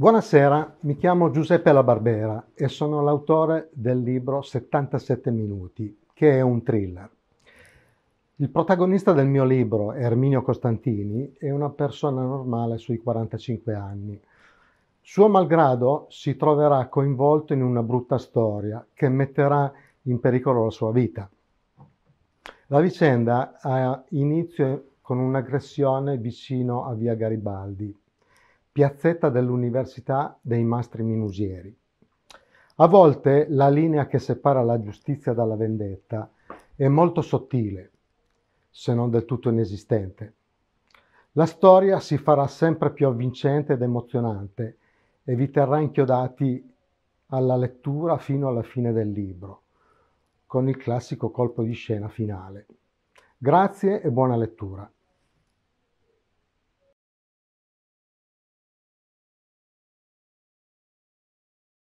Buonasera, mi chiamo Giuseppe La Barbera e sono l'autore del libro 77 minuti, che è un thriller. Il protagonista del mio libro, Erminio Costantini, è una persona normale sui 45 anni. Suo malgrado si troverà coinvolto in una brutta storia che metterà in pericolo la sua vita. La vicenda ha inizio con un'aggressione vicino a via Garibaldi, piazzetta dell'Università dei Mastri Minusieri. A volte la linea che separa la giustizia dalla vendetta è molto sottile, se non del tutto inesistente. La storia si farà sempre più avvincente ed emozionante e vi terrà inchiodati alla lettura fino alla fine del libro, con il classico colpo di scena finale. Grazie e buona lettura.